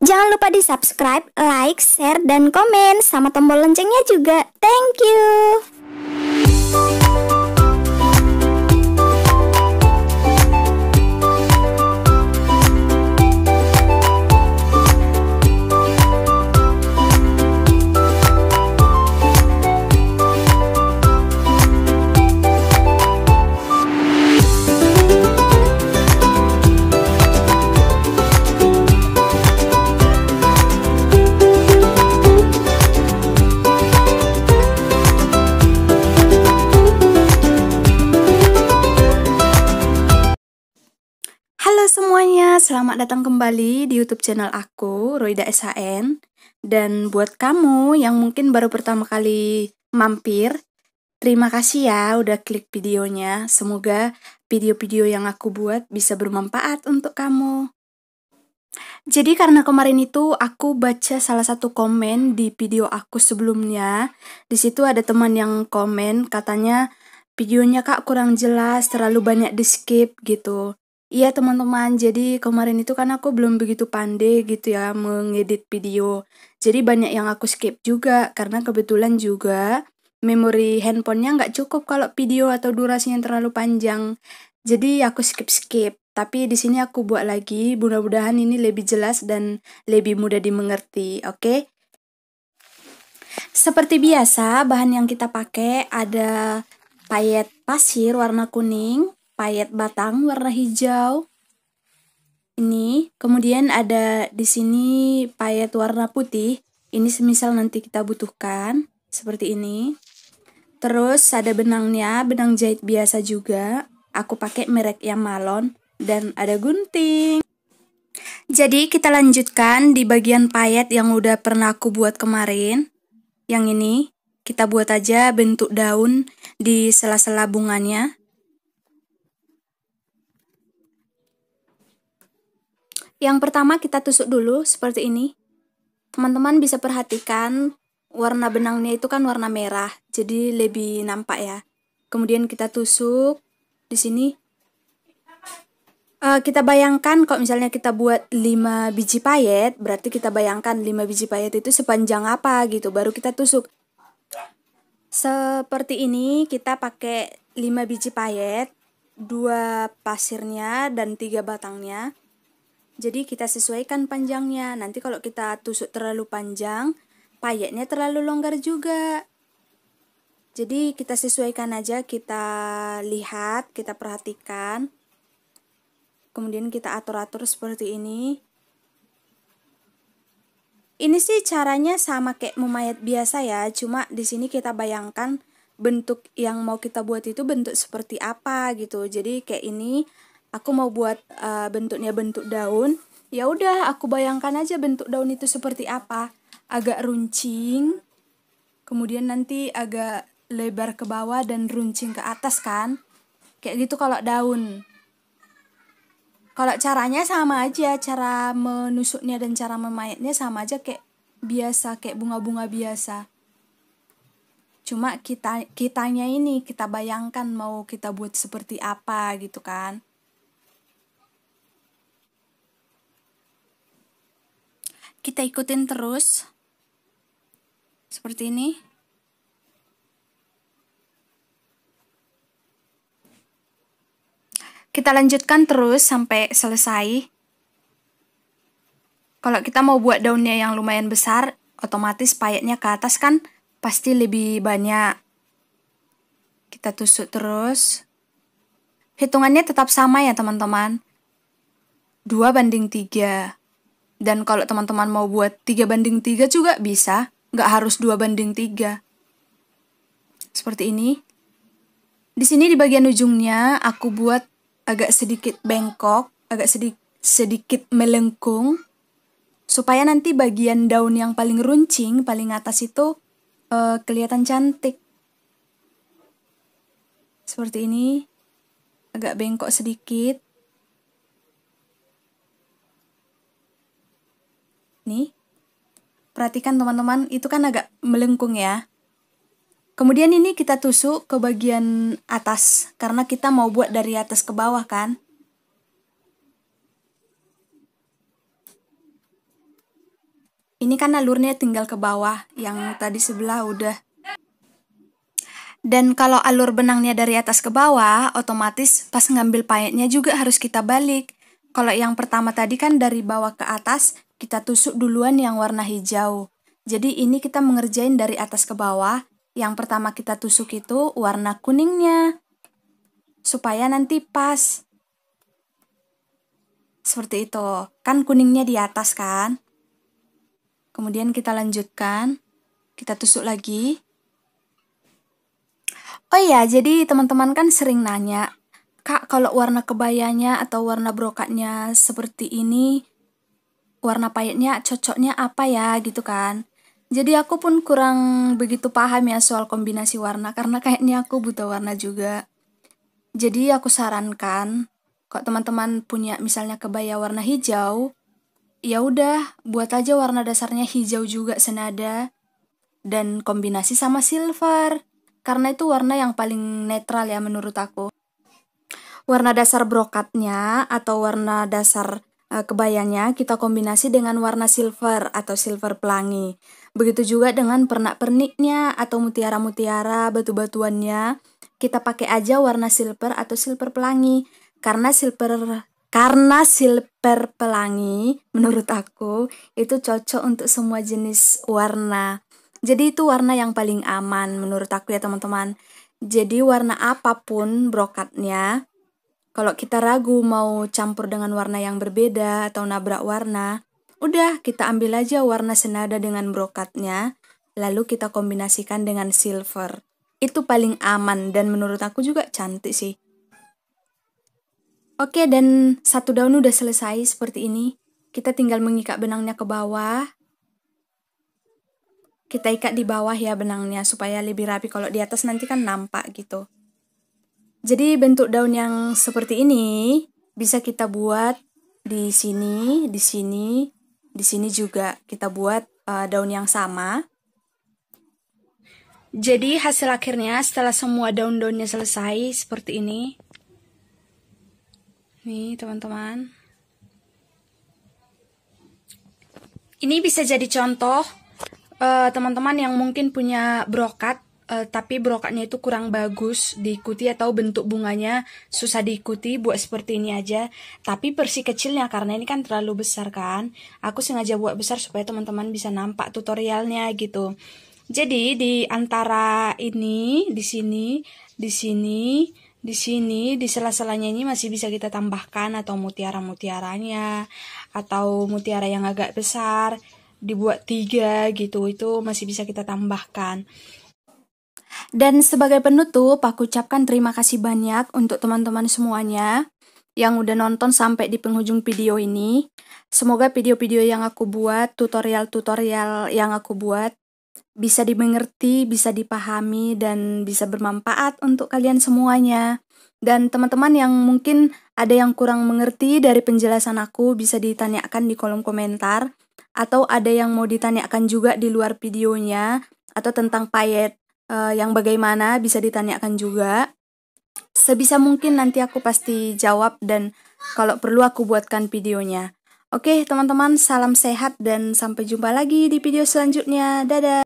Jangan lupa di subscribe, like, share, dan komen sama tombol loncengnya juga. Thank you. selamat datang kembali di YouTube channel aku, Roida SHN. Dan buat kamu yang mungkin baru pertama kali mampir, terima kasih ya udah klik videonya. Semoga video-video yang aku buat bisa bermanfaat untuk kamu. Jadi karena kemarin itu aku baca salah satu komen di video aku sebelumnya. Di situ ada teman yang komen katanya videonya Kak kurang jelas, terlalu banyak di skip gitu. Iya teman-teman, jadi kemarin itu kan aku belum begitu pandai gitu ya mengedit video. Jadi banyak yang aku skip juga karena kebetulan juga memori handphonenya nggak cukup kalau video atau durasinya terlalu panjang. Jadi aku skip-skip. Tapi di sini aku buat lagi, mudah-mudahan ini lebih jelas dan lebih mudah dimengerti, oke? Okay? Seperti biasa, bahan yang kita pakai ada payet pasir warna kuning, payet batang warna hijau. Ini, kemudian ada di sini payet warna putih. Ini semisal nanti kita butuhkan seperti ini. Terus ada benangnya, benang jahit biasa juga. Aku pakai merek yang Malon dan ada gunting. Jadi kita lanjutkan di bagian payet yang udah pernah aku buat kemarin. Yang ini kita buat aja bentuk daun di sela-sela bunganya. Yang pertama kita tusuk dulu seperti ini. Teman-teman bisa perhatikan warna benangnya itu kan warna merah, jadi lebih nampak ya. Kemudian kita tusuk di sini. Uh, kita bayangkan kalau misalnya kita buat 5 biji payet, berarti kita bayangkan 5 biji payet itu sepanjang apa gitu, baru kita tusuk. Seperti ini kita pakai 5 biji payet, 2 pasirnya dan 3 batangnya. Jadi kita sesuaikan panjangnya. Nanti kalau kita tusuk terlalu panjang, payetnya terlalu longgar juga. Jadi kita sesuaikan aja, kita lihat, kita perhatikan. Kemudian kita atur-atur seperti ini. Ini sih caranya sama kayak memayat biasa ya, cuma di sini kita bayangkan bentuk yang mau kita buat itu bentuk seperti apa gitu. Jadi kayak ini aku mau buat uh, bentuknya bentuk daun ya udah aku bayangkan aja bentuk daun itu seperti apa agak runcing kemudian nanti agak lebar ke bawah dan runcing ke atas kan kayak gitu kalau daun kalau caranya sama aja cara menusuknya dan cara memayatnya sama aja kayak biasa kayak bunga-bunga biasa cuma kita kitanya ini kita bayangkan mau kita buat seperti apa gitu kan kita ikutin terus seperti ini kita lanjutkan terus sampai selesai kalau kita mau buat daunnya yang lumayan besar otomatis payetnya ke atas kan pasti lebih banyak kita tusuk terus hitungannya tetap sama ya teman-teman 2 banding 3 dan kalau teman-teman mau buat 3 banding 3 juga bisa, nggak harus 2 banding 3. Seperti ini. Di sini di bagian ujungnya aku buat agak sedikit bengkok, agak sedi sedikit melengkung. Supaya nanti bagian daun yang paling runcing, paling atas itu uh, kelihatan cantik. Seperti ini, agak bengkok sedikit. nih. Perhatikan teman-teman, itu kan agak melengkung ya. Kemudian ini kita tusuk ke bagian atas, karena kita mau buat dari atas ke bawah kan. Ini kan alurnya tinggal ke bawah, yang tadi sebelah udah. Dan kalau alur benangnya dari atas ke bawah, otomatis pas ngambil payetnya juga harus kita balik. Kalau yang pertama tadi kan dari bawah ke atas, kita tusuk duluan yang warna hijau. Jadi ini kita mengerjain dari atas ke bawah. Yang pertama kita tusuk itu warna kuningnya. Supaya nanti pas. Seperti itu. Kan kuningnya di atas kan? Kemudian kita lanjutkan. Kita tusuk lagi. Oh iya, jadi teman-teman kan sering nanya, Kak, kalau warna kebayanya atau warna brokatnya seperti ini, warna pahitnya cocoknya apa ya gitu kan. Jadi aku pun kurang begitu paham ya soal kombinasi warna karena kayaknya aku buta warna juga. Jadi aku sarankan kok teman-teman punya misalnya kebaya warna hijau, ya udah buat aja warna dasarnya hijau juga senada dan kombinasi sama silver karena itu warna yang paling netral ya menurut aku. Warna dasar brokatnya atau warna dasar Eh, Kebayanya kita kombinasi dengan warna silver atau silver pelangi. Begitu juga dengan pernak-perniknya atau mutiara-mutiara batu-batuannya. Kita pakai aja warna silver atau silver pelangi karena silver karena silver pelangi menurut aku itu cocok untuk semua jenis warna. Jadi itu warna yang paling aman menurut aku ya teman-teman. Jadi warna apapun brokatnya kalau kita ragu mau campur dengan warna yang berbeda atau nabrak warna, udah kita ambil aja warna senada dengan brokatnya, lalu kita kombinasikan dengan silver. Itu paling aman dan menurut aku juga cantik sih. Oke, dan satu daun udah selesai seperti ini. Kita tinggal mengikat benangnya ke bawah. Kita ikat di bawah ya benangnya supaya lebih rapi. Kalau di atas nanti kan nampak gitu. Jadi bentuk daun yang seperti ini bisa kita buat di sini, di sini, di sini juga kita buat uh, daun yang sama. Jadi hasil akhirnya setelah semua daun-daunnya selesai seperti ini. Nih teman-teman. Ini bisa jadi contoh eh, teman-teman uh, teman -teman yang mungkin punya brokat uh, tapi brokatnya itu kurang bagus diikuti atau bentuk bunganya susah diikuti buat seperti ini aja tapi persi kecilnya karena ini kan terlalu besar kan aku sengaja buat besar supaya teman-teman bisa nampak tutorialnya gitu jadi di antara ini di sini di sini di sini di sela-selanya ini masih bisa kita tambahkan atau mutiara-mutiaranya atau mutiara yang agak besar dibuat tiga gitu itu masih bisa kita tambahkan dan sebagai penutup, aku ucapkan terima kasih banyak untuk teman-teman semuanya yang udah nonton sampai di penghujung video ini. Semoga video-video yang aku buat, tutorial-tutorial yang aku buat bisa dimengerti, bisa dipahami, dan bisa bermanfaat untuk kalian semuanya. Dan teman-teman yang mungkin ada yang kurang mengerti dari penjelasan aku bisa ditanyakan di kolom komentar. Atau ada yang mau ditanyakan juga di luar videonya atau tentang payet uh, yang bagaimana bisa ditanyakan juga. Sebisa mungkin nanti aku pasti jawab dan kalau perlu aku buatkan videonya. Oke, teman-teman, salam sehat dan sampai jumpa lagi di video selanjutnya. Dadah.